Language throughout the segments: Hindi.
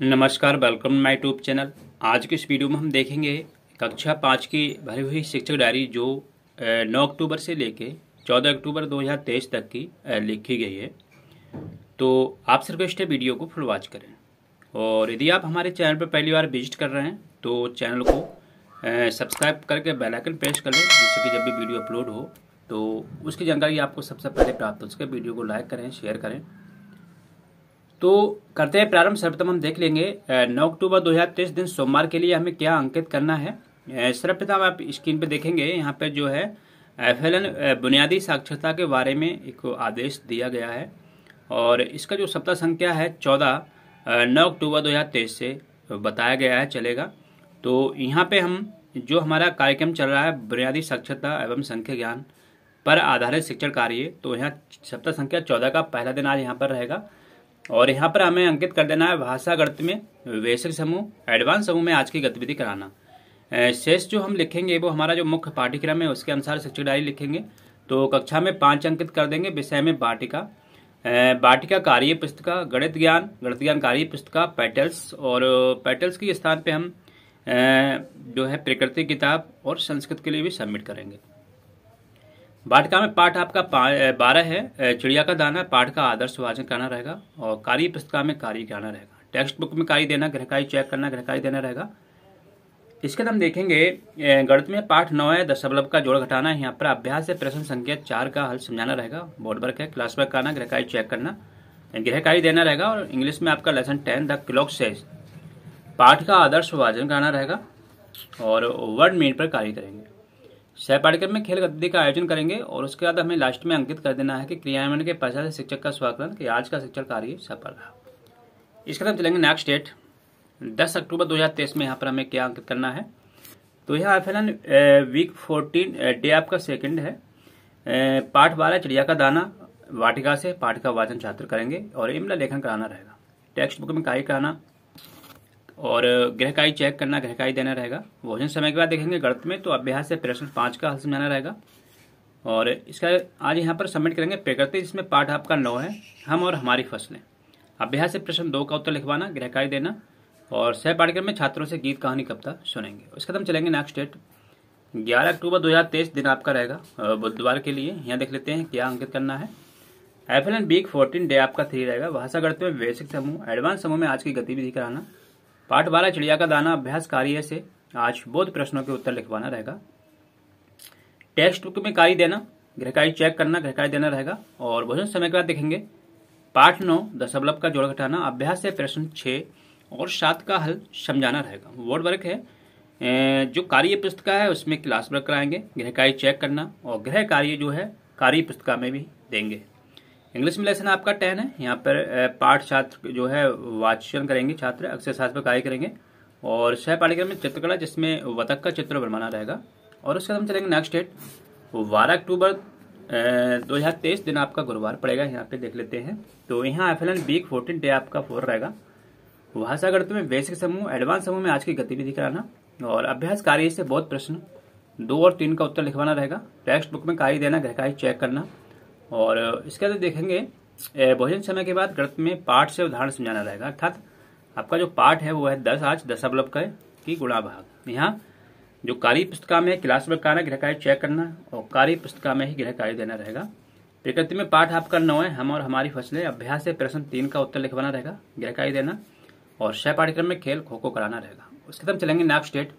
नमस्कार वेलकम माय ट्यूब चैनल आज के इस वीडियो में हम देखेंगे कक्षा पाँच की भरी हुई शिक्षक डायरी जो नौ अक्टूबर से लेके चौदह अक्टूबर 2023 तक की लिखी गई है तो आप रिक्वेस्ट है वीडियो को फुल वॉच करें और यदि आप हमारे चैनल पर पहली बार विजिट कर रहे हैं तो चैनल को सब्सक्राइब करके बेलाइकन प्रेस कर लें जिससे कि जब भी वीडियो अपलोड हो तो उसकी जानकारी आपको सबसे पहले प्राप्त हो सके वीडियो को लाइक करें शेयर करें तो करते हैं प्रारंभ सर्वप्रथम हम देख लेंगे नौ अक्टूबर 2023 दिन सोमवार के लिए हमें क्या अंकित करना है सर्वप्रथम आप स्क्रीन पर देखेंगे यहाँ पर जो है एफ बुनियादी साक्षरता के बारे में एक आदेश दिया गया है और इसका जो सप्ताह संख्या है चौदह नौ अक्टूबर 2023 से बताया गया है चलेगा तो यहाँ पे हम जो हमारा कार्यक्रम चल रहा है बुनियादी साक्षरता एवं संख्या ज्ञान पर आधारित शिक्षण कार्य तो यहाँ सप्ताह संख्या चौदह का पहला दिन आज यहाँ पर रहेगा और यहाँ पर हमें अंकित कर देना है भाषा गणित में वैश्विक समूह एडवांस समूह में आज की गतिविधि कराना शेष जो हम लिखेंगे वो हमारा जो मुख्य पाठ्यक्रम है उसके अनुसार शिक्षक डायरी लिखेंगे तो कक्षा में पाँच अंकित कर देंगे विषय में बाटिका वाटिका कार्य पुस्तिका गणित ज्ञान गणित ज्ञान कार्य पुस्तिका पैटल्स और पैटल्स के स्थान पे हम जो है प्रकृति किताब और संस्कृत के लिए भी सबमिट करेंगे वाटिका में पाठ आपका बारह है चिड़िया का दाना पाठ का आदर्श वाचन करना रहेगा और कार्य पुस्तिका में कार्य करना रहेगा टेक्स्ट बुक में कार्य देना ग्रहकारी चेक करना ग्रहकारी देना रहेगा इसके हम देखेंगे गणित में पाठ नौ है दशमलव का जोड़ घटाना है यहाँ पर अभ्यास से प्रश्न संख्या चार का हल समझाना रहेगा बोर्ड वर्क है क्लास वर्क करना ग्रहकारी चेक करना ग्रहकारी देना रहेगा और इंग्लिश में आपका lesson ten the clock says पाठ का आदर्श वाचन करना रहेगा और वर्ड मीन पर कार्य करेंगे सह पाठ्यक्रम में खेल गतिविधि का आयोजन करेंगे और उसके बाद हमें लास्ट में अंकित कर देना है कि क्रियान्वयन के पश्चात शिक्षक का स्वाकलन कि आज का शिक्षण कार्य सफल रहा इसके बाद चलेंगे नेक्स्ट डेट 10 अक्टूबर 2023 में यहाँ पर हमें क्या अंकित करना है तो यह फिलहाल वीक फोर्टीन डे आपका सेकेंड है पाठ बारह चिड़िया का दाना वाटिका से पाठ का वाचन छात्र करेंगे और इमला लेखन कराना रहेगा टेक्स्ट बुक में काई कराना और गहकाई चेक करना गहकाई देना रहेगा भोजन समय के बाद देखेंगे गणित में तो अभ्यास से प्रश्न पाँच का हल समझाना रहेगा और इसका आज यहाँ पर सबमिट करेंगे प्रकृति जिसमें पाठ आपका नौ है हम और हमारी फसलें अभ्यास से प्रश्न दो का उत्तर लिखवाना गृहकारी देना और सह पाठ्यक्रम में छात्रों से गीत कहानी कविता सुनेंगे उसके हम चलेंगे नेक्स्ट डेट 11 अक्टूबर 2023 दिन आपका रहेगा बुधवार के लिए यहाँ देख लेते हैं क्या अंकित करना है F L and week fourteen day आपका थ्री रहेगा भाषा गणित में बेसिक समूह एडवांस समूह में आज की गतिविधि कराना पाठ बारह चिड़िया का दाना अभ्यास कार्य से आज बोध प्रश्नों के उत्तर लिखवाना रहेगा टेक्स्ट बुक में कार्य देना कार्य चेक करना कार्य देना रहेगा और भोजन समय के बाद देखेंगे पाठ नौ दशमलव का जोड़ घटाना अभ्यास से प्रश्न छः और सात का हल समझाना रहेगा वर्ड वर्क है जो कार्य पुस्तिका है उसमें क्लास वर्क कराएंगे गृह कार्य चेक करना और गृह कार्य जो है कार्य पुस्तिका में भी देंगे इंग्लिश में लेसन आपका टेन है यहाँ पर पाठ छात्र जो है वाचन करेंगे छात्र अक्षर शास्त्र पर कार्य करेंगे और छह पाठ्यक्रम में चित्रकला जिसमें वतक का चित्र बनवाना रहेगा और उसके बाद हम चलेंगे नेक्स्ट डेट बारह अक्टूबर दो हज़ार तेईस दिन आपका गुरुवार पड़ेगा यहाँ पे देख लेते हैं तो यहाँ F L N B fourteen day आपका फोर रहेगा भाषा गणित में बेसिक समूह एडवांस समूह में आज की गतिविधि कराना और अभ्यास कार्य से बहुत प्रश्न दो और तीन का उत्तर लिखवाना रहेगा टेक्स्ट बुक में कार्य देना घर कार्य चेक करना और इसके अंदर देखेंगे भोजन समय के बाद ग्रंथ में पाठ से उदाहरण समझाना रहेगा अर्थात आपका जो पाठ है वो है दस आज दशावलभ का की गुणा भाग यहाँ जो कार्य पुस्तिका में क्लास में कारण गृह कार्य चेक करना और कार्य पुस्तिका में ही गृह कार्य देना रहेगा प्रकृति में पाठ आपका नौ है हम और हमारी फसलें अभ्यास से प्रश्न तीन का उत्तर लिखवाना रहेगा गृह कार्य देना और छह पाठ्यक्रम में खेल खो खो कराना रहेगा उसके बाद चलेंगे नाप डेट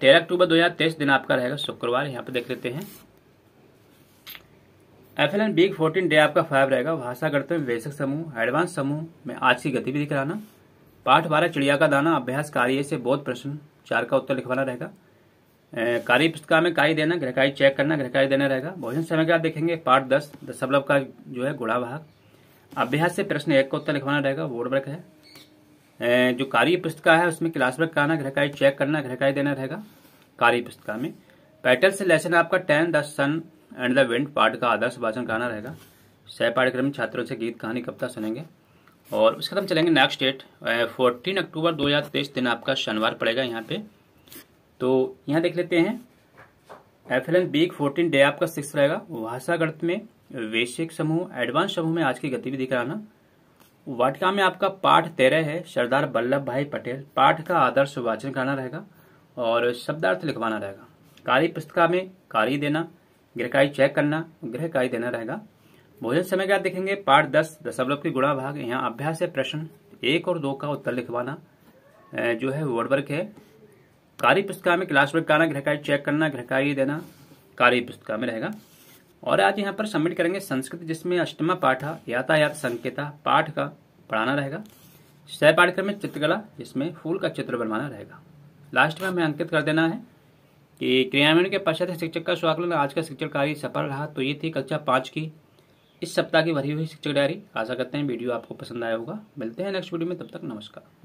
तेरह अक्टूबर दो हजार तेईस दिन आपका रहेगा शुक्रवार यहाँ पर देख लेते हैं F L N big fourteen day आपका फाइव रहेगा भाषा करते हैं वैश्विक समूह एडवांस समूह में आज की गतिविधि कराना पाठ बारह चिड़िया का दाना अभ्यास कार्य से बहुत प्रश्न चार का उत्तर लिखवाना रहेगा कार्य पुस्तिका में काई देना ग्रहकारी चेक करना ग्रहकारी देना रहेगा भोजन समय के आप देखेंगे पाठ दस दशमलव का जो है गुड़ा भाग अभ्यास से प्रश्न एक का उत्तर लिखवाना रहेगा बोर्ड वर्क है जो कार्य पुस्तिका है उसमें क्लास वर्क कराना ग्रहकारी चेक करना ग्रहकारी देना रहेगा कार्य पुस्तिका में पैटर्न से लेसन आपका ten the sun and the wind part का आदर्श वाचन गाना रहेगा सह पाठ्यक्रम छात्रों से गीत कहानी कविता सुनेंगे और उसके बाद हम चलेंगे नेक्स्ट डेट फोर्टीन अक्टूबर 2023 दिन आपका शनिवार पड़ेगा यहाँ पे तो यहाँ देख लेते हैं F L N week fourteen day आपका सिक्स रहेगा भाषा में वैश्विक समूह एडवांस समूह में आज की गतिविधि कराना वाटिका में आपका पाठ तेरह है सरदार वल्लभ भाई पटेल पाठ का आदर्श वाचन कराना रहेगा और शब्दार्थ लिखवाना रहेगा कार्य पुस्तिका में कार्य देना गृह चेक करना गृह देना रहेगा भोजन समय के देखेंगे पाठ दस दशमलव की गुणा भाग यहाँ अभ्यास है प्रश्न एक और दो का उत्तर लिखवाना जो है वर्ड वर्क है कार्य पुस्तिका में क्लास वर्क करना गृह चेक करना गृह देना कार्य पुस्तिका में रहेगा और आज यहाँ पर सबमिट करेंगे संस्कृत जिसमें अष्टमा पाठा यातायात संकेता पाठ का पढ़ाना रहेगा सह पाठ्यक्रम में चित्रकला जिसमें फूल का चित्र बनवाना रहेगा लास्ट में हमें अंकित कर देना है कि क्रियान्वयन के पश्चात शिक्षक का स्वागत आज का शिक्षक कार्य सफल रहा तो ये थी कक्षा पाँच की इस सप्ताह की भरी हुई शिक्षक डायरी आशा करते हैं वीडियो आपको पसंद आया होगा मिलते हैं नेक्स्ट वीडियो में तब तक नमस्कार